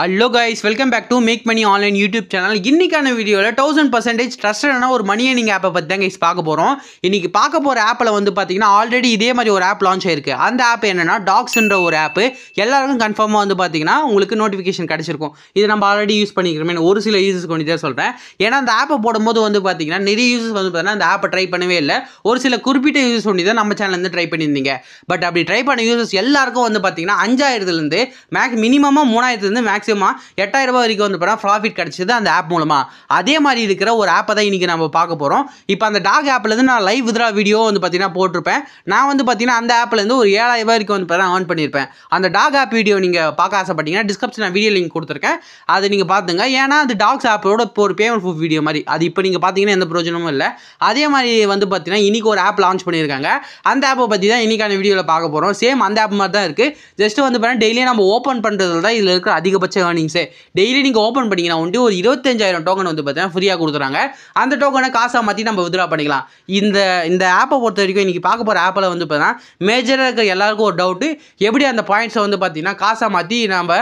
Hello guys welcome back to make money online YouTube channel இன்றைக்கான வீடியோவில் thousand percentage ட்ரஸ்டடான ஒரு மணி ஏனிங் ஆப்பை பற்றி தான் கைஸ் பார்க்க போகிறோம் இன்றைக்கி பார்க்க போகிற ஆப்பில் வந்து பார்த்தீங்கன்னா ஆல்ரெடி இதே மாதிரி ஒரு ஆப் லான்ச் ஆயிருக்கு அந்த ஆப் என்னென்னா டாக்ஸ்ன்ற ஒரு ஆப்பு எல்லாருக்கும் கன்ஃபார்மாக வந்து பார்த்தீங்கன்னா உங்களுக்கு நோட்டிஃபிகேஷன் கிடச்சிருக்கும் இது நம்ம ஆல்ரெடி யூஸ் பண்ணிக்கிறோமே ஒரு சில யூசஸ் கொண்டு தான் சொல்கிறேன் ஏன்னா அந்த ஆப்பை போடும்போது வந்து பார்த்தீங்கன்னா நிறைய யூசஸ் வந்து பார்த்தீங்கன்னா அந்த ஆப்பை ட்ரை பண்ணவே இல்லை ஒரு சில குறிப்பிட்ட யூசஸ் கொண்டு தான் நம்ம சேனல்லேருந்து ட்ரை பண்ணியிருந்தீங்க பட் அப்படி ட்ரை பண்ண யூசஸ் எல்லாருக்கும் வந்து பார்த்தீங்கன்னா அஞ்சாயிரத்துலேருந்து மேக்ஸ் மினிமமாக மூணாயிரத்துலேருந்து மேக்ஸ் மேக்ஸிமம் எட்டாயிரம் ரூபாய் வரைக்கும் வந்து பார்த்தா ப்ராஃபிட் கிடச்சிது அந்த ஆப் மூலமாக அதே மாதிரி இருக்கிற ஒரு ஆப்பை தான் இன்றைக்கி நம்ம பார்க்க போகிறோம் இப்போ அந்த டாக் ஆப்லேருந்து நான் லைவ் வித்ரா வீடியோ வந்து பார்த்தீங்கன்னா போட்டிருப்பேன் நான் வந்து பார்த்திங்கன்னா அந்த ஆப்லேருந்து ஒரு ஏழாயிரம் ரூபாய் வரைக்கும் வந்து பார்த்தீங்கன்னா ஏர்ன் பண்ணியிருப்பேன் அந்த டாக் ஆப் வீடியோ நீங்கள் பார்க்க ஆசைப்பட்டீங்கன்னா டிஸ்கிரிப்ஷன் வீடியோ லிங்க் கொடுத்துருக்கேன் அதை நீங்கள் பார்த்துங்க ஏன்னா அந்த டாக்ஸ் ஆப்போட இப்போ ஒரு பேமெண்ட் ப்ரூஃப் வீடியோ மாதிரி அது இப்போ நீங்கள் பார்த்தீங்கன்னா எந்த பிரயோஜனமும் இல்லை அதே மாதிரி வந்து பார்த்தீங்கன்னா இன்றைக்கி ஒரு ஆப் லான்ச் பண்ணியிருக்காங்க அந்த ஆப்பை பற்றி தான் இன்றைக்கான வீடியோவில் பார்க்க போகிறோம் சேம் அந்த ஆப் மாதிரி தான் இருக்குது ஜஸ்ட் வந்து பார்த்தீங்கன்னா டெய்லியும் நம்ம ஓப்பன் பண்ணுறதுல தான் இதில் இருக்கிற அதிகபட்ச மார்ச் ஏர்னிங்ஸே டெய்லி நீங்கள் ஓப்பன் பண்ணிங்கன்னா வந்து ஒரு இருபத்தஞ்சாயிரம் டோக்கன் வந்து பார்த்தீங்கன்னா ஃப்ரீயாக கொடுத்துறாங்க அந்த டோக்கனை காசாக மாற்றி நம்ம வித்ரா பண்ணிக்கலாம் இந்த இந்த ஆப்பை பொறுத்த வரைக்கும் இன்றைக்கி பார்க்க போகிற ஆப்பில் வந்து பார்த்தீங்கன்னா மேஜராக இருக்கிற எல்லாருக்கும் ஒரு டவுட்டு எப்படி அந்த பாயிண்ட்ஸை வந்து பார்த்தீங்கன்னா காசாக மாற்றி நம்ம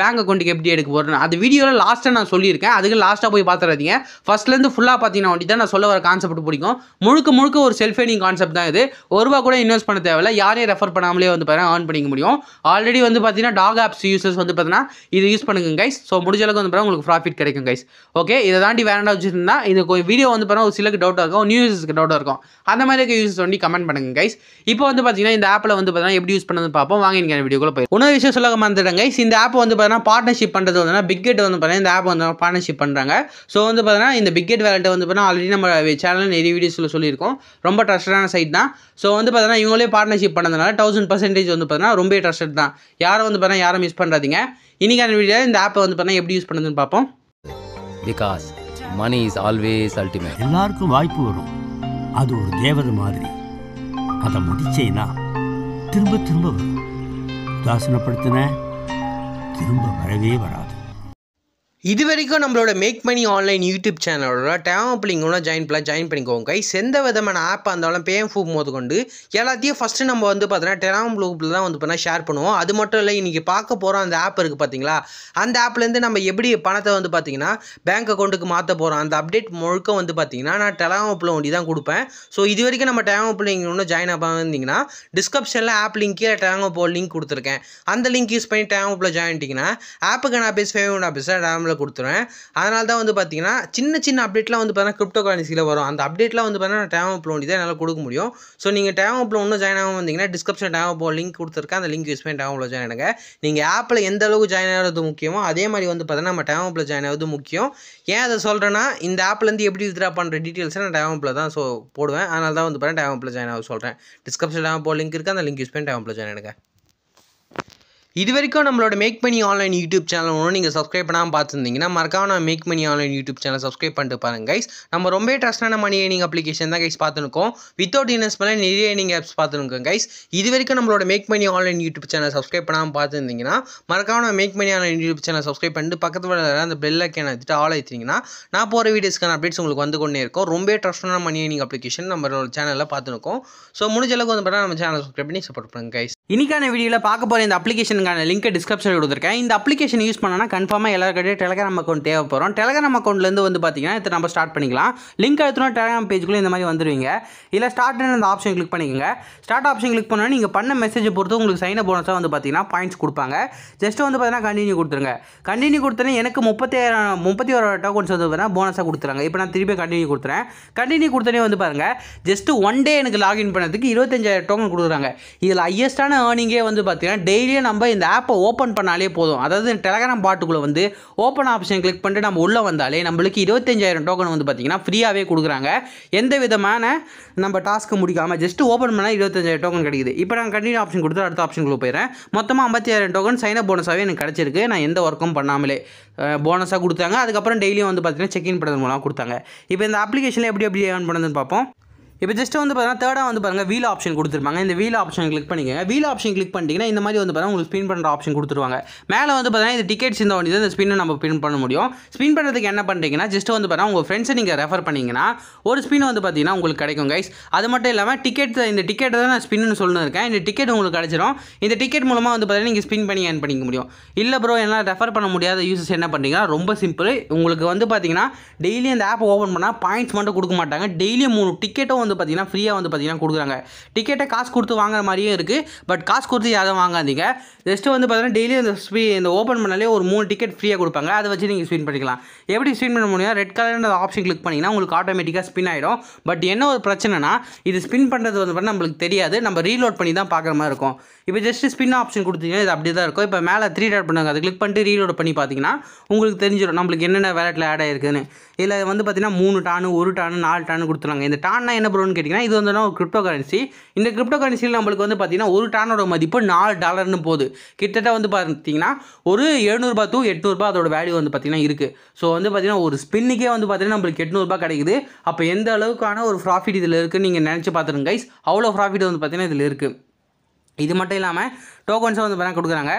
பேங்க் அக்கௌண்ட்டுக்கு எப்படி எடுக்க போகிறோம் அது வீடியோவில் லாஸ்ட்டாக நான் சொல்லியிருக்கேன் அதுக்கு லாஸ்ட்டாக போய் பார்த்துறாதீங்க ஃபஸ்ட்லேருந்து ஃபுல்லாக பார்த்தீங்கன்னா வண்டி தான் நான் சொல்ல வர கான்செப்ட் பிடிக்கும் முழுக்க முழுக்க ஒரு செல்ஃப் ஏர்னிங் கான்செப்ட் தான் இது ஒரு ரூபா கூட இன்வெஸ்ட் பண்ண தேவையில்ல யாரையும் ரெஃபர் பண்ணாமலே வந்து பார்த்தீங்கன்னா ஏர்ன் பண்ணிக்க முடியும் ஆல்ரெடி வந்து பார்த்தீங்கன்னா டாக் ஆப்ஸ் யூசர்ஸ் வந்து பார்த்தீங்கன்னா இது யூஸ் பண்ணுங்க கைஸ் ஸோ முடிஞ்சளவுக்கு வந்து பாருங்கள் உங்களுக்கு ப்ராஃபிட் கிடைக்கும் கைஸ் ஓகே இதை தாண்டி வேற என்ன வச்சுருந்தா இந்த வீடியோ வந்து பாருங்கள் ஒரு சிலருக்கு டவுட்டாக இருக்கும் நியூ யூஸஸ்க்கு டவுட்டாக இருக்கும் அந்த மாதிரி இருக்க யூஸ் பண்ணி கமெண்ட் பண்ணுங்க கைஸ் இப்போ வந்து பார்த்தீங்கன்னா இந்த ஆப்பில் வந்து பார்த்தீங்கன்னா எப்படி யூஸ் பண்ணுறது பார்ப்போம் வாங்க நீங்கள் வீடியோக்குள்ளே போய் உணவு விஷயம் சொல்ல மறந்துடுறேன் கைஸ் இந்த ஆப் வந்து பார்த்தீங்கன்னா பார்ட்னர்ஷிப் பண்ணுறது வந்து பிக்கெட் வந்து பார்த்தீங்கன்னா இந்த ஆப் வந்து பார்ட்னர்ஷிப் பண்ணுறாங்க ஸோ வந்து பார்த்தீங்கன்னா இந்த பிக்கெட் வேலட்டை வந்து பார்த்தீங்கன்னா ஆல்ரெடி நம்ம சேனல் நிறைய வீடியோஸில் சொல்லியிருக்கோம் ரொம்ப ட்ரஸ்டடான சைட் தான் ஸோ வந்து பார்த்தீங்கன்னா இவங்களே பார்ட்னர்ஷிப் பண்ணதுனால தௌசண்ட் பர்சன்டேஜ் வந்து பார்த்தீங்கன்னா ரொம்ப ட்ரஸ்டட் தான் யாரும் வந்து பார்த்தீங்கன்னா யாரும் மிஸ் பண்ணுறாதீங்க இன்றைக்கான வீடியோ இந்த ஆப்பை வந்து பார்த்தா எப்படி யூஸ் பண்ணுதுன்னு பார்ப்போம் because money is always ultimate எல்லாருக்கும் வாய்ப்பு வரும் அது ஒரு தேவர் மாதிரி அதை முடிச்சேன்னா திரும்ப திரும்ப வரும் உதாசனப்படுத்தின திரும்ப வரவே வரா இது வரைக்கும் நம்மளோட மேக் மணி ஆன்லைன் யூடியூப் சேனலோட டேம் அப்படிங்கன்னா ஜாயின் பண்ணி ஜாயின் பண்ணிக்கோங்க கைஸ் எந்த விதமான ஆப் இருந்தாலும் பேம் ஃபூ போது கொண்டு எல்லாத்தையும் ஃபஸ்ட்டு நம்ம வந்து பார்த்தோன்னா டெலாம் ப்ளூப்பில் தான் வந்து பார்த்தா ஷேர் பண்ணுவோம் அது மட்டும் இல்லை இன்றைக்கி பார்க்க போகிறோம் அந்த ஆப் இருக்குது பார்த்தீங்களா அந்த ஆப்லேருந்து நம்ம எப்படி பணத்தை வந்து பார்த்தீங்கன்னா பேங்க் அக்கௌண்ட்டுக்கு மாற்ற போகிறோம் அந்த அப்டேட் முழுக்க வந்து பார்த்தீங்கன்னா நான் டெலாம் அப்பில் ஒண்டி தான் கொடுப்பேன் ஸோ இது வரைக்கும் நம்ம டேம் ஒன்று ஜாயின் ஆக இருந்தீங்கன்னா டிஸ்கிரிப்ஷனில் ஆப் லிங்க்கே கீழே அப்போ லிங்க் கொடுத்துருக்கேன் அந்த லிங்க் யூஸ் பண்ணி டேம் அப்பில் ஜாயின் ஆப்புக்கு ஆப்புக்கான ஆஃபீஸ் ஃபேவன் ஆஃபீஸாக டேமில் வீடியோவில் கொடுத்துருவேன் அதனால தான் வந்து பார்த்தீங்கன்னா சின்ன சின்ன அப்டேட்லாம் வந்து பார்த்தீங்கன்னா கிரிப்டோ கரன்சியில் வரும் அந்த அப்டேட்லாம் வந்து பார்த்தீங்கன்னா டேம் அப் லோன் என்னால் கொடுக்க முடியும் ஸோ நீங்கள் டேம் அப்ளோ லோன் ஜாயின் ஆகும் வந்தீங்கன்னா டிஸ்கிரிப்ஷன் டேம் அப்போ லிங்க் கொடுத்துருக்கேன் அந்த லிங்க் யூஸ் பண்ணி டேம் அப்ளோ ஜாயின் ஆகிடுங்க நீங்கள் ஆப்பில் எந்த அளவுக்கு ஜாயின் ஆகிறது முக்கியமோ அதே மாதிரி வந்து பார்த்தீங்கன்னா நம்ம டேம் அப்ளோ ஜாயின் ஆகிறது முக்கியம் ஏன் அதை சொல்கிறேன்னா இந்த ஆப்லேருந்து எப்படி வித்ரா பண்ணுற டீட்டெயில்ஸை நான் டேம் அப்ளோ தான் ஸோ போடுவேன் அதனால தான் வந்து பார்த்தீங்கன்னா டேம் அப்ளோ ஜாயின் ஆக சொல்கிறேன் டிஸ்கிரிப்ஷன் டேம் அப் லிங்க் இருக்குது அந்த லிங்க் யூஸ் பண்ணி டேம் அப்ளோ ஜாயின் ஆகிடுங்க இது வரைக்கும் நம்மளோட make money online YouTube channel ஒன்று நீங்கள் சப்ஸ்கிரைப் பண்ணாமல் பார்த்துருந்தீங்கன்னா மறக்காம நான் make money online YouTube channel subscribe பண்ணிட்டு பாருங்க கைஸ் நம்ம ரொம்ப ட்ரஸ்டான மணி ஏனிங் அப்ளிகேஷன் தான் கைஸ் பார்த்துருக்கோம் வித்தவுட் இன்வெஸ்ட்மெண்ட் நிறைய ஏனிங் ஆப்ஸ் பார்த்துருக்கோம் கைஸ் இது வரைக்கும் நம்மளோட make money online YouTube channel subscribe பண்ணாமல் பார்த்துருந்தீங்கன்னா மறக்காம make money online YouTube channel subscribe பண்ணிட்டு பக்கத்தில் அந்த பெல் ஐக்கன் எடுத்துட்டு ஆள் ஆயிட்டீங்கன்னா நான் போகிற வீடியோஸ்க்கான அப்டேட்ஸ் உங்களுக்கு வந்து கொண்டே இருக்கும் ரொம்ப ட்ரஸ்டான மணி ஏனிங் அப்ளிகேஷன் நம்மளோட சேனலில் பார்த்துருக்கோம் ஸோ முடிஞ்ச அளவுக்கு வந்து பார்த்தா நம்ம சேனல் சப்ஸ்கிரைப் பண்ணி சப்போர்ட் பண்ணுங்க கைஸ் இன்றைக்கான வீடியோவில் பார்க்க போகிற இந்த அப்ளிகேஷனுக்கான லிங்க்கை டிஸ்கிரிப்ஷனில் கொடுத்துருக்கேன் இந்த அப்ளிகேஷன் யூஸ் பண்ணனா கன்ஃபார்மாக எல்லாருக்கிட்டே டெலகிராம் அக்கௌண்ட் தேவைப்படும் டெலகிராம் அக்கௌண்ட்லேருந்து வந்து பார்த்தீங்கன்னா இதை நம்ம ஸ்டார்ட் பண்ணிக்கலாம் லிங்க் எடுத்துனா டெலகிராம் பேஜ்குள்ளே இந்த மாதிரி வந்துடுவீங்க இல்லை ஸ்டார்ட்னு அந்த ஆப்ஷன் கிளிக் பண்ணிக்கோங்க ஸ்டார்ட் ஆப்ஷன் கிளிக் பண்ணால் நீங்கள் பண்ண மெசேஜ் பொறுத்து உங்களுக்கு சைன் அப் போனஸாக வந்து பார்த்தீங்கன்னா பாயிண்ட்ஸ் கொடுப்பாங்க ஜஸ்ட் வந்து பார்த்தீங்கன்னா கண்டினியூ கொடுத்துருங்க கண்டினியூ கொடுத்தனே எனக்கு முப்பத்தாயிரம் முப்பத்தி ஒரு டோக்கன்ஸ் வந்து பார்த்தீங்கன்னா போனஸாக கொடுத்துருங்க இப்போ நான் திருப்பி கண்டினியூ கொடுத்துறேன் கண்டினியூ கொடுத்தனே வந்து பாருங்கள் ஜஸ்ட்டு ஒன் டே எனக்கு லாகின் பண்ணுறதுக்கு இருபத்தஞ்சாயிரம் டோக்கன் கொடுக்குறாங்க இதில் ஹையஸ்ட்டான மெயினான ஏர்னிங்கே வந்து பார்த்திங்கன்னா டெய்லியும் நம்ம இந்த ஆப்பை ஓப்பன் பண்ணாலே போதும் அதாவது டெலகிராம் பாட்டுக்குள்ளே வந்து ஓப்பன் ஆப்ஷன் கிளிக் பண்ணிட்டு நம்ம உள்ளே வந்தாலே நம்மளுக்கு இருபத்தஞ்சாயிரம் டோக்கன் வந்து பார்த்திங்கன்னா ஃப்ரீயாகவே கொடுக்குறாங்க எந்த விதமான நம்ம டாஸ்க்கு முடிக்காமல் ஜஸ்ட் ஓப்பன் பண்ணால் இருபத்தஞ்சாயிரம் டோக்கன் கிடைக்குது இப்போ நான் கண்டினியூ ஆப்ஷன் கொடுத்து அடுத்த ஆப்ஷனுக்குள்ளே போயிடுறேன் மொத்தமாக ஐம்பத்தாயிரம் டோக்கன் சைனப் போனஸாகவே எனக்கு கிடச்சிருக்கு நான் எந்த ஒர்க்கும் பண்ணாமலே போனஸாக கொடுத்தாங்க அதுக்கப்புறம் டெய்லியும் வந்து பார்த்திங்கன்னா செக்இன் பண்ணுறது மூலமாக கொடுத்தாங்க இப்போ இந்த அப்ளிகேஷனில் எப்படி எப்படி ஏர்ன் பண்ணுதுன்னு பார்ப்போம் இப்போ ஜஸ்ட்டு வந்து பார்த்தீங்கன்னா தேர்டாக வந்து பாருங்கள் வீல் ஆப்ஷன் கொடுத்துருப்பாங்க இந்த வீல் ஆப்ஷன் கிளிக் பண்ணிக்கோங்க வீல் ஆப்ஷன் கிளிக் பண்ணிட்டீங்கன்னா இந்த மாதிரி வந்து பார்த்தீங்கன்னா உங்களுக்கு ஸ்பின் பண்ணுற ஆப்ஷன் கொடுத்துருவாங்க மேலே வந்து பார்த்தீங்கன்னா இந்த டிக்கெட்ஸ் இந்த வண்டி இந்த ஸ்பின்னை நம்ம ஸ்பின் பண்ண முடியும் ஸ்பின் பண்ணுறதுக்கு என்ன பண்ணுறீங்கன்னா ஜஸ்ட்டு வந்து பார்த்தீங்கன்னா உங்கள் ஃப்ரெண்ட்ஸை நீங்கள் ரெஃபர் பண்ணிங்கன்னா ஒரு ஸ்பின் வந்து பார்த்தீங்கன்னா உங்களுக்கு கிடைக்கும் கைஸ் அது மட்டும் இல்லாமல் டிக்கெட் இந்த டிக்கெட் தான் நான் ஸ்பின்னு இருக்கேன் இந்த டிக்கெட் உங்களுக்கு கிடச்சிரும் இந்த டிக்கெட் மூலமாக வந்து பார்த்தீங்கன்னா நீங்கள் ஸ்பின் பண்ணி ஏன் பண்ணிக்க முடியும் இல்லை ப்ரோ என்னால் ரெஃபர் பண்ண முடியாத யூசஸ் என்ன பண்ணுறீங்கன்னா ரொம்ப சிம்பிள் உங்களுக்கு வந்து பார்த்தீங்கன்னா டெய்லி அந்த ஆப் ஓப்பன் பண்ணால் பாயிண்ட்ஸ் மட்டும் கொடுக்க மாட்டாங்க டெய்லியும் மூணு டிக்கெட்டும் வந்து பார்த்திங்கன்னா ஃப்ரீயாக வந்து பார்த்திங்கன்னா கொடுக்குறாங்க டிக்கெட்டை காசு கொடுத்து வாங்குற மாதிரியும் இருக்குது பட் காசு கொடுத்து யாரும் வாங்காதீங்க ஜஸ்ட்டு வந்து பார்த்தீங்கன்னா டெய்லி அந்த ஸ்பீ இந்த ஓப்பன் பண்ணாலே ஒரு மூணு டிக்கெட் ஃப்ரீயாக கொடுப்பாங்க அதை வச்சு நீங்கள் ஸ்பின் பண்ணிக்கலாம் எப்படி ஸ்பின் பண்ண முடியும் ரெட் கலர்ன்ற ஆப்ஷன் கிளிக் பண்ணிங்கன்னா உங்களுக்கு ஆட்டோமேட்டிக்காக ஸ்பின் ஆகிடும் பட் என்ன ஒரு பிரச்சனைனா இது ஸ்பின் பண்ணுறது வந்து நம்மளுக்கு தெரியாது நம்ம ரீலோட் பண்ணி தான் பார்க்குற மாதிரி இருக்கும் இப்போ ஜஸ்ட் ஸ்பின் ஆப்ஷன் கொடுத்தீங்கன்னா இது அப்படி தான் இருக்கும் இப்போ மேலே த்ரீ டேட் பண்ணுங்க அதை கிளிக் பண்ணிட்டு ரீலோட் பண்ணி பார்த்தீங்கன்னா உங்களுக்கு தெரிஞ்சிடும் நம்மளுக்கு என்னென்ன வேலட்டில் ஆட் ஆயிருக்குன்னு இதில் வந்து பார்த்தீங்கன்னா மூணு டானு ஒரு டானு நாலு டானு கொடுத்துருவாங்க இந்த டான்னா என்ன ப்ரோன்னு கேட்டிங்கன்னா இது வந்து ஒரு கிரிப்டோ கரன்சி இந்த கிரிப்டோ கரன்சியில் நம்மளுக்கு வந்து பார்த்திங்கன்னா ஒரு டானோட மதிப்பு நாலு டாலர்னு போகுது கிட்டத்தட்ட வந்து பார்த்திங்கன்னா ஒரு எழுநூறுபா டூ எட்நூறுபா அதோட வேல்யூ வந்து பார்த்திங்கன்னா இருக்குது ஸோ வந்து பார்த்திங்கன்னா ஒரு ஸ்பின்னுக்கே வந்து பார்த்திங்கன்னா நம்மளுக்கு எட்நூறுபா கிடைக்குது அப்போ எந்த அளவுக்கான ஒரு ப்ராஃபிட் இதில் இருக்குதுன்னு நீங்கள் நினச்சி பார்த்துருங்க கைஸ் அவ்வளோ ப்ராஃபிட் வந்து பார்த்திங்கன்னா இதில் இருக்குது இது மட்டும் இல்லாமல் டோக்கன்ஸும் வந்து பார்த்தீங்கன்னா கொடுக்குறாங்க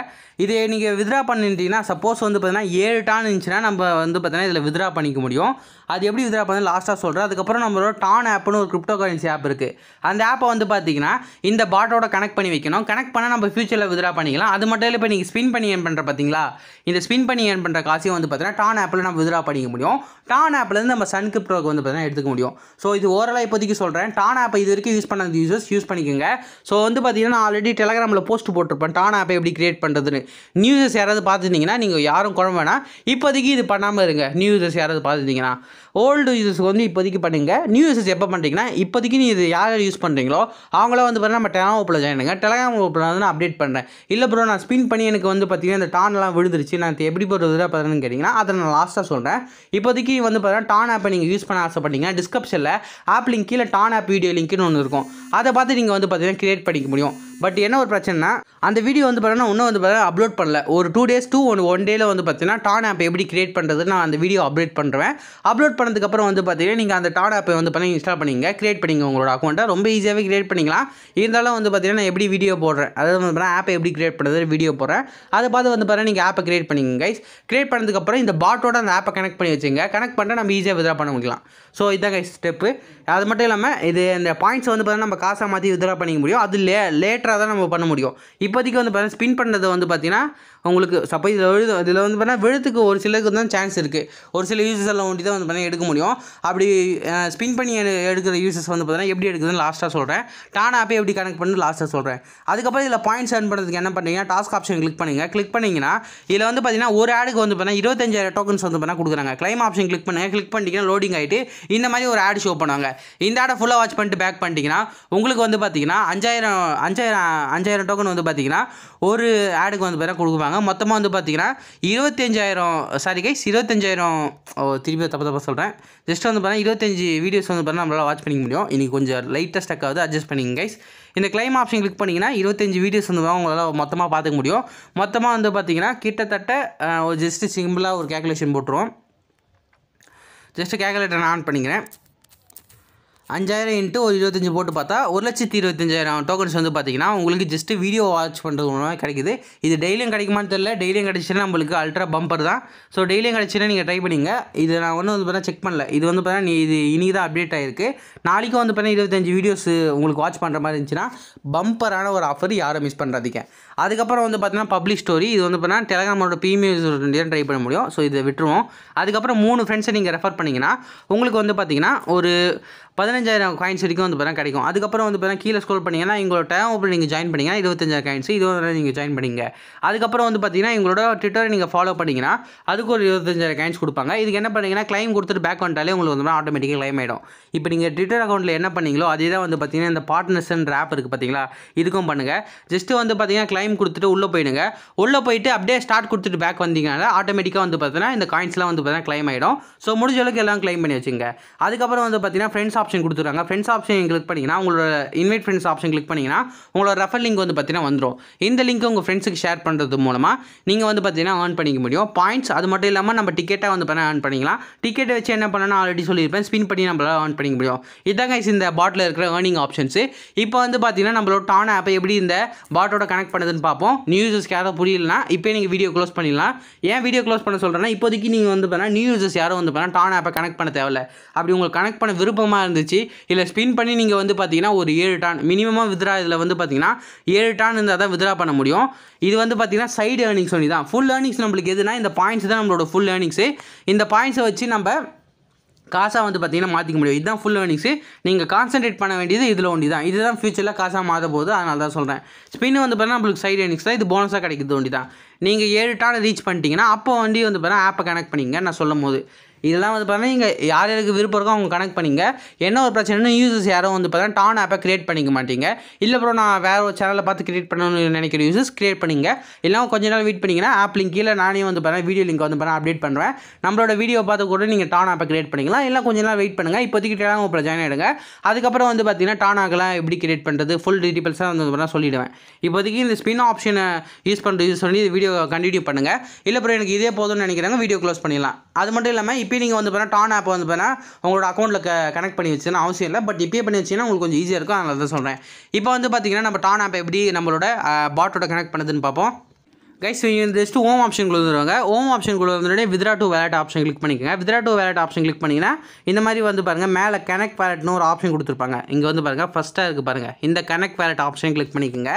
இது நீங்கள் வித்ரா பண்ணிட்டீங்கன்னா சப்போஸ் வந்து பார்த்தீங்கன்னா ஏழு டான் இருந்துச்சுன்னா நம்ம வந்து பார்த்தீங்கன்னா இதில் வித்ரா பண்ணிக்க முடியும் அது எப்படி வித்ரா பண்ணி லாஸ்ட்டாக சொல்கிறேன் அதுக்கப்புறம் நம்மளோட டான் ஆப்னு ஒரு கிரிப்டோ கரன்சி ஆப் இருக்குது அந்த ஆப்பை வந்து பார்த்தீங்கன்னா இந்த பாட்டோட கனெக்ட் பண்ணி வைக்கணும் கனெக்ட் பண்ணால் நம்ம ஃபியூச்சரில் வித்ரா பண்ணிக்கலாம் அது மட்டும் இல்லை இப்போ நீங்கள் ஸ்பின் பண்ணி ஏன் பண்ணுற பார்த்தீங்களா இந்த ஸ்பின் பண்ணி ஏன் பண்ணுற காசையும் வந்து பார்த்தீங்கன்னா டான் ஆப்பில் நம்ம வித்ரா பண்ணிக்க முடியும் டான் ஆப்லேருந்து நம்ம சன் கிரிப்டோக்கு வந்து பார்த்தீங்கன்னா எடுத்துக்க முடியும் ஸோ இது ஓரளவு இப்போதைக்கு சொல்கிறேன் டான் ஆப்பை இது வரைக்கும் யூஸ் பண்ண யூசர்ஸ் யூஸ் பண்ணிக்கோங்க ஸோ வந்து பார்த்தீங்கன்னா நான் ஆல்ரெடி டெலகிராமில் போஸ்ட் போட்டு போட்டிருப்பேன் டான் ஆப்பை எப்படி கிரியேட் பண்ணுறதுன்னு நியூஸஸ் யாராவது பார்த்துருந்தீங்கன்னா நீங்கள் யாரும் குழம்பு வேணாம் இப்போதைக்கு இது பண்ணாமல் இருங்க நியூஸஸ் யாராவது பார்த்துருந்தீங்கன்னா ஓல்டு யூசர்ஸ்க்கு வந்து இப்போதைக்கு பண்ணுங்கள் நியூ யூசர்ஸ் எப்போ பண்ணுறீங்கன்னா இப்போதைக்கு நீ இது யார் யூஸ் பண்ணுறீங்களோ அவங்கள வந்து பார்த்தீங்கன்னா நம்ம டெலாம் ஓப்பில் ஜாயின் பண்ணுங்க டெலகிராம் ஓப்பில் வந்து நான் அப்டேட் பண்ணுறேன் இல்லை ப்ரோ நான் ஸ்பின் பண்ணி எனக்கு வந்து பார்த்தீங்கன்னா இந்த டான்லாம் விழுந்துருச்சு நான் எப்படி போடுறது பார்த்தீங்கன்னு கேட்டிங்கன்னா அதை நான் லாஸ்ட்டாக சொல்கிறேன் இப்போதைக்கு வந்து பார்த்தீங்கன்னா டான் ஆப்பை நீங்கள் யூஸ் பண்ண ஆசைப்பட்டீங்கன்னா டிஸ்கிரிப்ஷனில் ஆப் லிங்க் கீழே டான் ஆப் வீடியோ லிங்க்னு ஒன்று இருக்கும் அதை பார்த்து நீங்கள் வந்து பார்த்தீங்கன்னா க்ரியேட் பண்ணிக்க முடியும் பட் என்ன ஒரு பிரச்சனைனா அந்த வீடியோ வந்து பார்த்தீங்கன்னா இன்னும் வந்து பார்த்தீங்கன்னா அப்லோட் பண்ணல ஒரு two days two one one டேல வந்து பார்த்தீங்கன்னா டான் ஆப் எப்படி க்ரியேட் பண்ணுறது நான் அந்த வீடியோ அப்டேட் பண்ணுறேன் அப்லோட் பண்ணதுக்கப்புறம் வந்து பார்த்தீங்கன்னா நீங்கள் அந்த டாட் ஆப்பை வந்து பண்ணி இன்ஸ்டால் பண்ணிங்க க்ரியேட் பண்ணிங்க உங்களோட அக்கௌண்ட்டை ரொம்ப ஈஸியாகவே க்ரியேட் பண்ணிக்கலாம் இருந்தாலும் வந்து பார்த்தீங்கன்னா நான் எப்படி வீடியோ போடுறேன் அதாவது வந்து பார்த்தா ஆப்பை எப்படி க்ரியேட் பண்ணுறது வீடியோ போடுறேன் அதை பார்த்து வந்து பார்த்தீங்கன்னா நீங்கள் ஆப்பை க்ரியேட் பண்ணிங்க கைஸ் க்ரியேட் பண்ணதுக்கப்புறம் இந்த பாட்டோட அந்த ஆப்பை கனெக்ட் பண்ணி வச்சுங்க கனெக்ட் பண்ணிட்டு நம்ம ஈஸியாக விதிரா பண்ண முடியலாம் ஸோ இதுதான் கைஸ் ஸ்டெப்பு அது மட்டும் இல்லாமல் இது இந்த பாயிண்ட்ஸ் வந்து பார்த்தீங்கன்னா நம்ம காசாக மாற்றி விதிரா பண்ணிக்க முடியும் அது லே லேட்டராக தான் நம்ம பண்ண முடியும் இப்போதைக்கு வந்து பார்த்தீங்கன்னா ஸ்பின் பண்ணுறது வந்து பார்த்தீங்கன்னா உங்களுக்கு சப்போஸ் இதில் விழுது இதில் வந்து பார்த்தீங்கன்னா விழுத்துக்கு ஒரு சிலருக்கு தான் சான்ஸ் இருக்குது ஒரு சில எல்லாம் ஒண்டி தான் வந்து பார்த்தீங்கன்னா எடுக்க முடியும் அப்படி ஸ்பின் பண்ணி எடுக்கிற யூசஸ் வந்து பார்த்தீங்கன்னா எப்படி எடுக்குதுன்னு லாஸ்ட்டாக சொல்கிறேன் டான் ஆப்பே எப்படி கனெக்ட் பண்ணி லாஸ்ட்டாக சொல்கிறேன் அதுக்கப்புறம் இதில் பாயிண்ட்ஸ் ஏர்ன் பண்ணுறதுக்கு என்ன பண்ணுறீங்க டாஸ்க் ஆப்ஷன் கிளிக் பண்ணுங்கள் கிளிக் பண்ணிங்கன்னா இதில் வந்து பார்த்தீங்கன்னா ஒரு ஆடுக்கு வந்து பார்த்தீங்கன்னா இருபத்தஞ்சாயிரம் டோக்கன்ஸ் வந்து பார்த்தீங்கன்னா கொடுக்குறாங்க கிளைம் ஆப்ஷன் கிளிக் பண்ணுங்கள் கிளிக் பண்ணிட்டீங்கன்னா லோடிங் ஆகிட்டு இந்த மாதிரி ஒரு ஆடு ஷோ பண்ணுவாங்க இந்த ஆடை ஃபுல்லாக வாட்ச் பண்ணிட்டு பேக் பண்ணிட்டீங்கன்னா உங்களுக்கு வந்து பார்த்தீங்கன்னா அஞ்சாயிரம் அஞ்சாயிரம் அஞ்சாயிரம் டோக்கன் வந்து பார்த்தீங்கன்னா ஒரு ஆடுக்கு வந்து பார்த்தீங்கன்னா கொடுக்குவாங்க மொத்தமாக வந்து பார்த்தீங்கன்னா இருபத்தஞ்சாயிரம் சாரி கைஸ் இருபத்தஞ்சாயிரம் திருப்பி தப்பு தப்பாக சொல்கிறேன் போகிறேன் ஜஸ்ட் வந்து பார்த்தா இருபத்தஞ்சி வீடியோஸ் வந்து பார்த்தா நம்மளால் வாட்ச் பண்ணிக்க முடியும் இன்றைக்கி கொஞ்சம் லைட்டாக ஸ்டக் ஆகுது அட்ஜஸ்ட் பண்ணிங்க கைஸ் இந்த கிளைம் ஆப்ஷன் கிளிக் பண்ணிங்கன்னா இருபத்தஞ்சி வீடியோஸ் வந்து உங்களால் மொத்தமாக பார்த்துக்க முடியும் மொத்தமாக வந்து பார்த்தீங்கன்னா கிட்டத்தட்ட ஒரு ஜஸ்ட்டு சிம்பிளாக ஒரு கேல்குலேஷன் போட்டுருவோம் ஜஸ்ட்டு கேல்குலேட்டர் நான் ஆன் பண்ணிக்கிறேன் அஞ்சாயிரம் இன்ட்டு ஒரு இருபத்தஞ்சி போட்டு பார்த்தா ஒரு லட்சத்தி இருபத்தஞ்சாயிரம் டோக்கன்ஸ் வந்து பார்த்தீங்கன்னா உங்களுக்கு ஜஸ்ட்டு வீடியோ வாட்ச் பண்ணுறது மூலமாக கிடைக்குது இது டெய்லியும் கிடைக்குமான்னு தெரில டெய்லியும் கிடச்சின்னா நம்மளுக்கு அல்ட்ரா பம்பர் தான் ஸோ டெய்லியும் கிடச்சின்னா நீங்கள் ட்ரை பண்ணிங்க இது நான் ஒன்றும் வந்து பார்த்தா செக் பண்ணல இது வந்து பார்த்தா நீ இது இனி தான் அப்டேட் ஆகிருக்கு நாளைக்கும் வந்து பார்த்தீங்கன்னா இருபத்தஞ்சி வீடியோஸ் உங்களுக்கு வாட்ச் பண்ணுற மாதிரி இருந்துச்சுன்னா பம்பரான ஒரு ஆஃபர் யாரும் மிஸ் பண்ணுறதுக்கு அதுக்கப்புறம் வந்து பார்த்தீங்கன்னா பப்ளிக் ஸ்டோரி இது வந்து பார்த்தீங்கன்னா டெலகிராமோட தான் ட்ரை பண்ண முடியும் ஸோ இதை விட்டுருவோம் அதுக்கப்புறம் மூணு ஃப்ரெண்ட்ஸை நீங்கள் ரெஃபர் பண்ணிங்கன்னா உங்களுக்கு வந்து பார்த்தீங்கன்னா ஒரு பதினஞ்சு பதினஞ்சாயிரம் காயின்ஸ் வரைக்கும் வந்து பார்த்தா கிடைக்கும் அதுக்கப்புறம் வந்து பார்த்தா கீழே ஸ்கோல் பண்ணிங்கன்னா எங்களோட டேம் ஓப்பன் நீங்கள் ஜாயின் பண்ணிங்கன்னா இருபத்தஞ்சாயிரம் காயின்ஸ் இது வந்து நீங்கள் ஜாயின் பண்ணிங்க அதுக்கப்புறம் வந்து பார்த்தீங்கன்னா எங்களோட ட்விட்டரை நீங்கள் ஃபாலோ பண்ணிங்கன்னா அதுக்கு ஒரு இருபத்தஞ்சாயிரம் காயின்ஸ் கொடுப்பாங்க இதுக்கு என்ன பண்ணிங்கன்னா கிளைம் கொடுத்துட்டு பேக் வந்துட்டாலே உங்களுக்கு வந்து ஆட்டோமேட்டிக்காக கிளைம் ஆகிடும் இப்போ நீங்கள் ட்விட்டர் அக்கௌண்ட்டில் என்ன பண்ணீங்களோ அதே தான் வந்து பார்த்தீங்கன்னா இந்த பார்ட்னர்ஸ்ன்ற ஆப் இருக்குது பார்த்தீங்களா இதுக்கும் பண்ணுங்கள் ஜஸ்ட்டு வந்து பார்த்தீங்கன்னா கிளைம் கொடுத்துட்டு உள்ளே போயிடுங்க உள்ளே போயிட்டு அப்படியே ஸ்டார்ட் கொடுத்துட்டு பேக் வந்தீங்கனால ஆட்டோமேட்டிக்காக வந்து பார்த்தீங்கன்னா இந்த காயின்ஸ்லாம் வந்து பார்த்தீங்கன்னா கிளைம் ஆகிடும் ஸோ முடிஞ்ச அளவுக்கு எல்லாம் கிளைம் பண்ணி வச்சுங்க அதுக்கப்புறம் வந்து பார்த்தீங்கன்னா ஃப்ரெண்ட்ஸ் ஆப்ஷன் கொடுத்துருக்காங்க ஃப்ரெண்ட்ஸ் ஆப்ஷன் கிளிக் பண்ணிங்கன்னா உங்களோட இன்வைட் ஃப்ரெண்ட்ஸ் ஆப்ஷன் கிளிக் பண்ணிங்கன்னா உங்களோட ரெஃபர் லிங்க் வந்து பார்த்தீங்கன்னா வந்துடும் இந்த லிங்க் உங்கள் ஃப்ரெண்ட்ஸுக்கு ஷேர் பண்ணுறது மூலமாக நீங்கள் வந்து பார்த்தீங்கன்னா ஏர்ன் பண்ணிக்க முடியும் பாயிண்ட்ஸ் அது மட்டும் இல்லாமல் நம்ம டிக்கெட்டாக வந்து பார்த்தீங்கன்னா ஏர்ன் பண்ணிக்கலாம் டிக்கெட்டை வச்சு என்ன பண்ணணும் ஆல்ரெடி சொல்லியிருப்பேன் ஸ்பின் பண்ணி நம்மளால் ஏர்ன் பண்ணிக்க முடியும் இதாங்க இந்த பாட்டில் இருக்கிற ஏர்னிங் ஆப்ஷன்ஸு இப்போ வந்து பார்த்தீங்கன்னா நம்மளோட டான் ஆப்பை எப்படி இந்த பாட்டோட கனெக்ட் பண்ணுதுன்னு பார்ப்போம் நியூ யூசர்ஸ்க்கு யாரும் புரியலனா இப்போ நீங்கள் வீடியோ க்ளோஸ் பண்ணிடலாம் ஏன் வீடியோ க்ளோஸ் பண்ண சொல்கிறேன்னா இப்போதைக்கு நீங்கள் வந்து பார்த்தீங்கன்னா நியூ யூசர்ஸ் யாரும் வந்து பார்த்தீங்கன்னா டான் ஆப்பை கனெக்ட் பண்ண தேவையில்ல அப்படி உங்களுக்கு கனெக்ட் பண்ண விருப்பமாக இருந்துச்சு வச்சு இல்லை ஸ்பின் பண்ணி நீங்கள் வந்து பார்த்தீங்கன்னா ஒரு ஏழு டான் மினிமமாக வித்ரா இதில் வந்து பார்த்தீங்கன்னா ஏழு டான் இருந்தால் தான் வித்ரா பண்ண முடியும் இது வந்து பார்த்தீங்கன்னா சைடு ஏர்னிங்ஸ் ஒன்று தான் ஃபுல் ஏர்னிங்ஸ் நம்மளுக்கு எதுனா இந்த பாயிண்ட்ஸ் தான் நம்மளோட ஃபுல் ஏர்னிங்ஸு இந்த பாயிண்ட்ஸை வச்சு நம்ம காசாக வந்து பார்த்திங்கன்னா மாற்றிக்க முடியும் இதுதான் ஃபுல் ஏர்னிங்ஸு நீங்கள் கான்சன்ட்ரேட் பண்ண வேண்டியது இதில் ஒண்டி தான் இதுதான் ஃபியூச்சரில் காசாக மாற்ற போகுது அதனால தான் சொல்கிறேன் ஸ்பின் வந்து பார்த்தீங்கன்னா நம்மளுக்கு சைடு ஏர்னிங்ஸ் தான் இது போனஸாக கிடைக்கிறது ஒண்டி தான் நீங்கள் ஏழு டான் ரீச் பண்ணிட்டீங்கன்னா அப்போ வண்டி வந்து பார்த்தீங்கன்னா ஆப்பை கனெக்ட் பண்ணிங்க நான் சொல்லும் போது இதெல்லாம் வந்து பார்த்தீங்கன்னா நீங்கள் யார் யாருக்கு விருப்பம் இருக்கோ அவங்க கனெக்ட் பண்ணிங்க என்ன ஒரு பிரச்சனை யூசர்ஸ் யாரும் வந்து பார்த்தீங்கன்னா டான் ஆப்பை க்ரியேட் பண்ணிக்க மாட்டீங்க இல்லை ப்ரோ நான் வேறு ஒரு சேனலில் பார்த்து க்ரியேட் பண்ணணும்னு நினைக்கிற யூசர்ஸ் க்ரியேட் பண்ணிங்க இல்லாமல் கொஞ்ச நாள் வெயிட் பண்ணிங்கன்னா ஆப் லிங்க் கீழே நானே வந்து பார்த்தீங்கன்னா வீடியோ லிங்க் வந்து பார்த்தா அப்டேட் பண்ணுவேன் நம்மளோட வீடியோ பார்த்து கூட நீங்கள் டான் ஆப்பை க்ரியேட் பண்ணிக்கலாம் இல்லை கொஞ்ச நாள் வெயிட் பண்ணுங்கள் இப்போதைக்கு டெலாம் உங்கள் ஜாயின் ஆகிடுங்க அதுக்கப்புறம் வந்து பார்த்தீங்கன்னா டான் ஆகலாம் எப்படி க்ரியேட் பண்ணுறது ஃபுல் டீட்டெயில்ஸாக வந்து பார்த்தீங்கன்னா சொல்லிவிடுவேன் இப்போதைக்கு இந்த ஸ்பின் ஆப்ஷனை யூஸ் பண்ணுறது யூஸ் பண்ணி வீடியோ கண்டினியூ பண்ணுங்கள் இல்லை அப்புறம் எனக்கு இதே போதும்னு நினைக்கிறாங்க வீடியோ க்ளோஸ் பண்ணிடலாம் அது மட்டும் இல்லாமல் இப்போ இப்போ நீங்கள் வந்து பார்த்தீங்கன்னா டான் ஆப் வந்து பார்த்தீங்கன்னா உங்களோட அக்கௌண்ட்டில் கனெக்ட் பண்ணி வச்சுன்னா அவசியம் இல்லை பட் இப்போயே பண்ணி வச்சிங்கன்னா உங்களுக்கு கொஞ்சம் ஈஸியாக இருக்கும் அதனால தான் சொல்கிறேன் இப்போ வந்து பார்த்தீங்கன்னா நம்ம டான் ஆப் எப்படி நம்மளோட பாட்டோட கனெக்ட் பண்ணுதுன்னு பார்ப்போம் கைஸ் இந்த ஜஸ்ட்டு ஓம் ஆப்ஷன் குழு வந்துருவாங்க ஓம் ஆப்ஷன் குழு வந்துடனே withdraw to wallet option click பண்ணிக்கோங்க withdraw to wallet option click பண்ணிங்கன்னா இந்த மாதிரி வந்து பாருங்கள் மேலே கனெக்ட் வேலட்னு ஒரு ஆப்ஷன் கொடுத்துருப்பாங்க இங்கே வந்து பாருங்கள் ஃபஸ்ட்டாக இருக்குது பாருங்கள் இந்த கனெக்ட் வேலட் ஆப்ஷன் கிளிக் பண்ணிக்கோங்க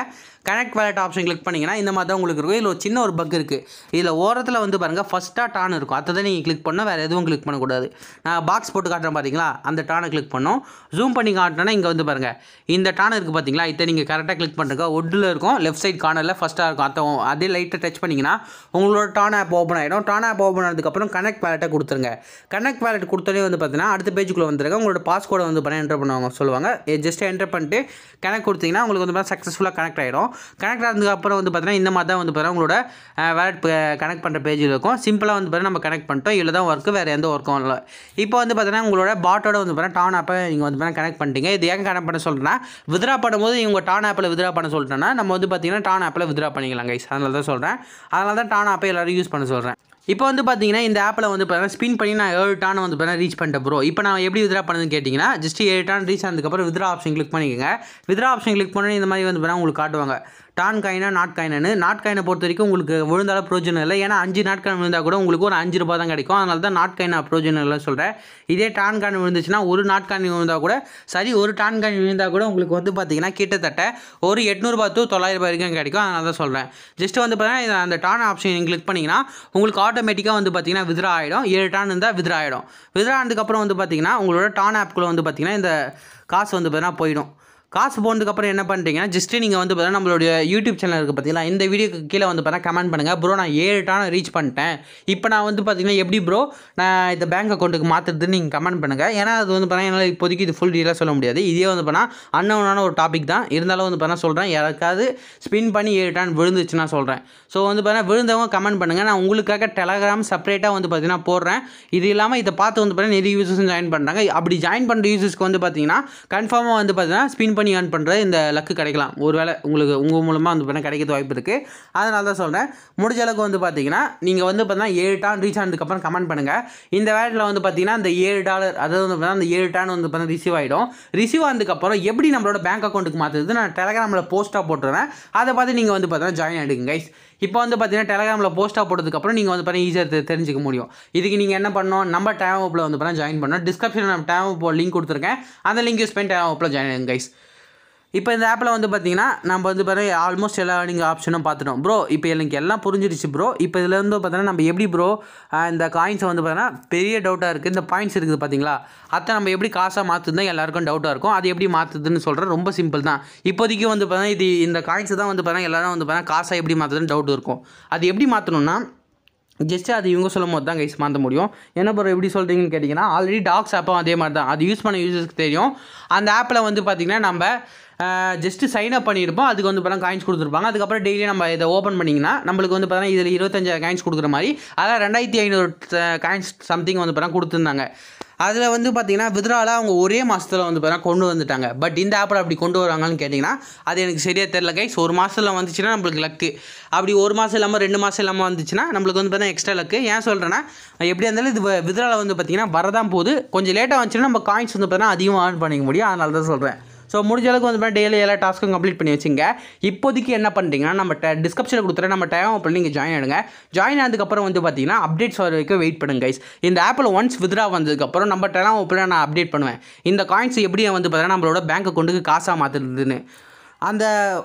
கனெக்ட் வேலட் ஆப்ஷன் கிளிக் பண்ணிங்கன்னா இந்த மாதிரி தான் உங்களுக்கு இருக்கும் இதில் ஒரு சின்ன ஒரு பக் இருக்குது இதில் ஓரத்தில் வந்து பாருங்கள் ஃபஸ்ட்டாக டான் இருக்கும் அதை தான் நீங்கள் கிளிக் பண்ணால் வேறு எதுவும் கிளிக் பண்ணக்கூடாது நான் பாக்ஸ் போட்டு காட்டுறேன் பார்த்தீங்களா அந்த டானை கிளிக் பண்ணோம் ஜூம் பண்ணி காட்டினோன்னா இங்கே வந்து பாருங்கள் இந்த டான் இருக்குது பார்த்தீங்களா இதை நீங்கள் கரெக்டாக கிளிக் பண்ணுறக்கா ஒட்டில் இருக்கும் லெஃப்ட் சைட் கார்னரில் ஃபஸ்ட்டாக இருக்கும் அதை அதே லைட்டை டச் பண்ணிங்கன்னா உங்களோட டான் ஆப் ஓப்பன் ஆகிடும் டான் ஆப் ஓப்பன் ஆனதுக்கப்புறம் கனெக்ட் வேலெட்டை கொடுத்துருங்க கனெக்ட் வேலெட் கொடுத்தோடனே வந்து பார்த்தீங்கன்னா அடுத்த பேஜுக்குள்ளே வந்துருக்க உங்களோட பாஸ்கோடை வந்து பண்ணி என்டர் பண்ணுவாங்க சொல்லுவாங்க ஜஸ்ட் என்டர் பண்ணிட்டு கனெக்ட் கொடுத்தீங்கன்னா உங்களுக்கு வந்து சக்ஸஸ்ஃபுல்லாக கனெக்ட் ஆகிடும் இருக்கும் கனெக்ட் ஆனதுக்கப்புறம் வந்து பார்த்தீங்கன்னா இந்த மாதிரி தான் வந்து பார்த்தீங்கன்னா உங்களோட வேலட் கனெக்ட் பண்ணுற பேஜ் இருக்கும் சிம்பிளாக வந்து பார்த்தீங்கன்னா நம்ம கனெக்ட் பண்ணிட்டோம் இல்லை தான் ஒர்க்கு வேறு எந்த ஒர்க்கும் இல்லை இப்போ வந்து பார்த்தீங்கன்னா உங்களோட பாட்டோட வந்து பார்த்தீங்கன்னா டான் ஆப்பை நீங்கள் வந்து பார்த்தீங்கன்னா கனெக்ட் பண்ணிட்டீங்க இது ஏன் கனெக்ட் பண்ண சொல்கிறேன்னா வித்ரா பண்ணும்போது இவங்க டான் ஆப்பில் வித்ரா பண்ண சொல்லிட்டேன்னா நம்ம வந்து பார்த்தீங்கன்னா டான் ஆப்பில் வித்ரா பண்ணிக்கலாம் கைஸ் அதனால தான் சொல்கிறேன் அதனால தான் டான் ஆப்பை எல்லோரும் யூஸ் பண்ண சொல்கிறேன் இப்போ வந்து பார்த்தீங்கன்னா இந்த ஆப்பில் வந்து பார்த்தீங்கன்னா ஸ்பின் பண்ணி நான் ஏழு டான் வந்து பார்த்தீங்கன்னா ரீச் பண்ணிட்டேன் ப்ரோ இப்போ நான் எப்படி வித்ரா பண்ணதுன்னு கேட்டிங்கன்னா ஜஸ்ட் ஏழு டான் ரீச் ஆனதுக்கப்புறம் வித்ரா ஆப்ஷன் கிளிக் பண்ணிக்கோங்க விதிரா ஆப்ஷன் கிளிக் பண்ணி இந்த மாதிரி வந்து பார்த்தீங்கன்னா உங்களுக்கு காட்டுவாங்க டான் காயினா நாட் காயினு நாட் காயினை பொறுத்த வரைக்கும் உங்களுக்கு விழுந்தாலும் பிரோஜனம் இல்லை ஏன்னா அஞ்சு நாட்காயின் விழுந்தால் கூட உங்களுக்கு ஒரு அஞ்சு ரூபா தான் கிடைக்கும் அதனால தான் நாட் காயினா பிரோஜனம் இல்லை சொல்கிறேன் இதே டான் காயின் விழுந்துச்சுன்னா ஒரு நாட்காயின் விழுந்தால் கூட சரி ஒரு டான் காயின் விழுந்தால் கூட உங்களுக்கு வந்து பார்த்தீங்கன்னா கிட்டத்தட்ட ஒரு எட்நூறுபா டூ தொள்ளாயிரரூபா வரைக்கும் கிடைக்கும் அதனால தான் சொல்கிறேன் ஜஸ்ட் வந்து பார்த்தீங்கன்னா அந்த டான் ஆப்ஷன் கிளிக் பண்ணிங்கன்னா உங்களுக்கு ஆட்டோமேட்டிக்காக வந்து பார்த்தீங்கன்னா வித்ரா ஆகிடும் ஏழு டான் இருந்தால் வித்ரா ஆகிடும் வித்ரா ஆனதுக்கப்புறம் வந்து பார்த்தீங்கன்னா உங்களோட டான் ஆப்குள்ளே வந்து பார்த்தீங்கன்னா இந்த காசு வந்து பார்த்தீங்கன்னா போயிடும் காசு போனதுக்கப்புறம் என்ன பண்ணுறீங்கன்னா ஜஸ்ட்டு நீங்கள் வந்து பார்த்தீங்கன்னா நம்மளுடைய யூடியூப் சேனல் இருக்குது பார்த்தீங்களா இந்த வீடியோக்கு கீழே வந்து பார்த்தீங்கன்னா கமெண்ட் பண்ணுங்கள் ப்ரோ நான் ஏழு டான் ரீச் பண்ணிட்டேன் இப்போ நான் வந்து பார்த்தீங்கன்னா எப்படி ப்ரோ நான் இந்த பேங்க் அக்கௌண்ட்டுக்கு மாற்றுறதுன்னு நீங்கள் கமெண்ட் பண்ணுங்கள் ஏன்னா அது வந்து பார்த்தீங்கன்னா என்னால் இப்போதைக்கு இது ஃபுல் டீட்டெயிலாக சொல்ல முடியாது இதே வந்து பார்த்தா அன்னவுனான ஒரு டாபிக் தான் இருந்தாலும் வந்து பார்த்தா சொல்கிறேன் யாருக்காவது ஸ்பின் பண்ணி ஏழு டான் விழுந்துச்சுன்னா சொல்கிறேன் ஸோ வந்து பார்த்தீங்கன்னா விழுந்தவங்க கமெண்ட் பண்ணுங்கள் நான் உங்களுக்காக டெலகிராம் செப்பரேட்டாக வந்து பார்த்தீங்கன்னா போடுறேன் இது இல்லாமல் இதை பார்த்து வந்து பார்த்தீங்கன்னா நிறைய யூசர்ஸும் ஜாயின் பண்ணுறாங்க அப்படி ஜாயின் பண்ணுற யூசர்ஸ்க்கு வந்து பார்த்தீங்கன்னா கன்ஃபார்மாக வந்து பார்த்தீங்கன்னா ஸ்பின் பண்ணி ஏர்ன் பண்ணுற இந்த லக்கு கிடைக்கலாம் ஒரு வேளை உங்களுக்கு உங்கள் மூலமாக வந்து பண்ண கிடைக்கிறது வாய்ப்பு இருக்குது அதனால தான் சொல்கிறேன் முடிஞ்ச அளவுக்கு வந்து பார்த்தீங்கன்னா நீங்கள் வந்து பார்த்தீங்கன்னா ஏழு டான் ரீச் ஆனதுக்கப்புறம் கமெண்ட் பண்ணுங்கள் இந்த வேலையில் வந்து பார்த்தீங்கன்னா இந்த ஏழு டாலர் அதாவது வந்து பார்த்தீங்கன்னா அந்த ஏழு டான் வந்து பார்த்தீங்கன்னா ரிசீவ் ஆகிடும் ரிசீவ் ஆனதுக்கப்புறம் எப்படி நம்மளோட பேங்க் அக்கௌண்ட்டுக்கு மாற்றுறது நான் டெலகிராமில் போஸ்ட்டாக போட்டுறேன் அதை பார்த்து நீங்கள் வந்து பார்த்தீங்கன்னா ஜாயின் ஆகிடுங்க கைஸ் இப்போ வந்து பார்த்தீங்கன்னா டெலகிராமில் போஸ்ட்டாக போட்டதுக்கப்புறம் நீங்கள் வந்து பார்த்தீங்கன்னா ஈஸியாக தெரிஞ்சிக்க முடியும் இதுக்கு நீங்கள் என்ன பண்ணணும் நம்ம டேம் ஓப்பில் வந்து பார்த்தீங்கன்னா ஜாயின் பண்ணணும் டிஸ்கிரிப்ஷனில் நம்ம டேம் ஓப்போ லிங்க் கொடுத்துருக்கேன் அந்த லிங்க் யூஸ் பண்ணி டேம் ஓப்பில் ஜாயின் ஆகிடுங்க கைஸ் இப்போ இந்த ஆப்பில் வந்து பார்த்தீங்கன்னா நம்ம வந்து பார்த்தீங்கன்னா ஆல்மோஸ்ட் எல்லா நீங்கள் ஆப்ஷனும் பார்த்துட்டோம் ப்ரோ இப்போ எனக்கு எல்லாம் புரிஞ்சிருச்சு ப்ரோ இப்போ இதில் வந்து பார்த்தோன்னா நம்ம எப்படி ப்ரோ இந்த காயின்ஸை வந்து பார்த்தீங்கன்னா பெரிய டவுட்டாக இருக்குது இந்த பாயிண்ட்ஸ் இருக்குது பார்த்தீங்களா அதை நம்ம எப்படி காசாக மாற்றுதுனா எல்லாருக்கும் டவுட்டாக இருக்கும் அது எப்படி மாற்றுதுன்னு சொல்கிறேன் ரொம்ப சிம்பிள் தான் இப்போதைக்கு வந்து பார்த்தீங்கன்னா இது இந்த காயின்ஸை தான் வந்து பார்த்தீங்கன்னா எல்லாரும் வந்து பார்த்தீங்கன்னா காசாக எப்படி மாற்றுதுன்னு டவுட் இருக்கும் அது எப்படி மாற்றணும்னா ஜஸ்ட்டு அது இவங்க சொல்லும் போது தான் கைஸ் மாற்ற முடியும் என்ன பிறகு எப்படி சொல்கிறீங்கன்னு கேட்டிங்கன்னா ஆல்ரெடி டாக்ஸ் ஆப்பும் அதே மாதிரி தான் அது யூஸ் பண்ண யூசர்ஸ்க்கு தெரியும் அந்த ஆப்பில் வந்து பார்த்திங்கன்னா நம்ம ஜஸ்ட்டு சைன் அப் பண்ணியிருப்போம் அதுக்கு வந்து பார்த்தா காயின்ஸ் கொடுத்துருப்பாங்க அதுக்கப்புறம் டெய்லி நம்ம இதை ஓப்பன் பண்ணிங்கன்னா நம்மளுக்கு வந்து பார்த்தா இதில் இருபத்தஞ்சாயிரம் காயின்ஸ் கொடுக்குற மாதிரி அதான் ரெண்டாயிரத்தி ஐநூறு காயின்ஸ் சம்திங் வந்து பார்த்தா கொடுத்துருந்தாங்க அதில் வந்து பார்த்தீங்கன்னா வித்ராலாக அவங்க ஒரே மாதத்தில் வந்து பார்த்தீங்கன்னா கொண்டு வந்துட்டாங்க பட் இந்த ஆப்பில் அப்படி கொண்டு வராங்கன்னு கேட்டிங்கன்னா அது எனக்கு சரியாக தெரில கைஸ் ஒரு மாதத்தில் வந்துச்சுன்னா நம்மளுக்கு லக்கு அப்படி ஒரு மாதம் இல்லாமல் ரெண்டு மாதம் இல்லாமல் வந்துச்சுன்னா நம்மளுக்கு வந்து பார்த்தீங்கன்னா எக்ஸ்ட்ரா லக்கு ஏன் சொல்கிறேன்னா எப்படி இருந்தாலும் இது வித்ராவில் வந்து பார்த்தீங்கன்னா வரதான் போது கொஞ்சம் லேட்டாக வந்துச்சுன்னா நம்ம காயின்ஸ் வந்து பார்த்தீங்கன்னா அதிகமாக ஏர்ன் பண்ணிக்க முடியும் அதனால தான் சொல்கிறேன் ஸோ முடிஞ்ச அளவுக்கு வந்து டெய்லி எல்லா டாஸ்க்கும் கம்ப்ளீட் பண்ணி வச்சுங்க இப்போதைக்கு என்ன பண்ணுறீங்கன்னா நம்ம டிஸ்கிரிப்ஷனில் கொடுத்துட்டு நம்ம டைம் பண்ணி நீங்கள் ஜாயின் ஆகிடுங்க ஜாயின் ஆனதுக்கப்புறம் வந்து பார்த்தீங்கன்னா அப்டேட்ஸ் வர வரைக்கும் வெயிட் பண்ணுங்க கைஸ் இந்த ஆப்பில் ஒன்ஸ் வித்ரா வந்ததுக்கப்புறம் நம்ம டெலாம் ஓப்பனில் நான் அப்டேட் பண்ணுவேன் இந்த காயின்ஸ் எப்படி வந்து பார்த்தீங்கன்னா நம்மளோட பேங்க் கொண்டு காசாக மாற்றுறதுன்னு அந்த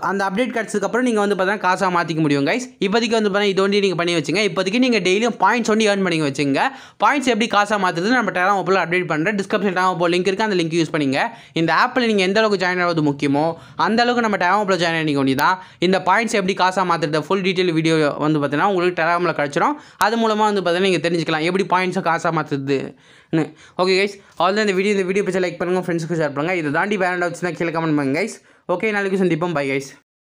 அந்த அப்டேட் கிடச்சதுக்கப்புறம் நீங்கள் வந்து பார்த்தீங்கன்னா காசாக மாற்றிக்க முடியும் கைஸ் இப்போதைக்கு வந்து பார்த்தீங்கன்னா இது ஒன்றி நீங்கள் பண்ணி வச்சுங்க இப்போதைக்கு நீங்கள் டெய்லியும் பாயிண்ட்ஸ் ஒன்று ஏர்ன் பண்ணி வச்சுங்க பாயிண்ட்ஸ் எப்படி காசாக மாற்றுறது நம்ம டேரம் ஓப்பில் அப்டேட் பண்ணுறேன் டிஸ்கிரிப்ஷன் டேம் ஓப்போ லிங்க் இருக்குது அந்த லிங்க் யூஸ் பண்ணிங்க இந்த ஆப்பில் நீங்கள் எந்த அளவுக்கு ஜாயின் ஆகிறது முக்கியமோ அந்த அளவுக்கு நம்ம டேரம் ஓப்பில் ஜாயின் ஆகிக்க வேண்டியது தான் இந்த பாயிண்ட்ஸ் எப்படி காசாக மாற்றுறது ஃபுல் டீட்டெயில் வீடியோ வந்து பார்த்தீங்கன்னா உங்களுக்கு டெலாமில் கிடச்சிரும் அது மூலமாக வந்து பார்த்தீங்கன்னா நீங்கள் தெரிஞ்சுக்கலாம் எப்படி பாயிண்ட்ஸை காசாக மாற்றுறது ஓகே கைஸ் அவ்வளோ இந்த வீடியோ இந்த வீடியோ பற்றி லைக் பண்ணுங்கள் ஃப்ரெண்ட்ஸுக்கு ஷேர் பண்ணுங்கள் இதை தாண்டி வேறு ஏதாவது கீழே கமெண்ட் பண்ணுங்கள் guys Oke, naligos ng dibang. Bye guys.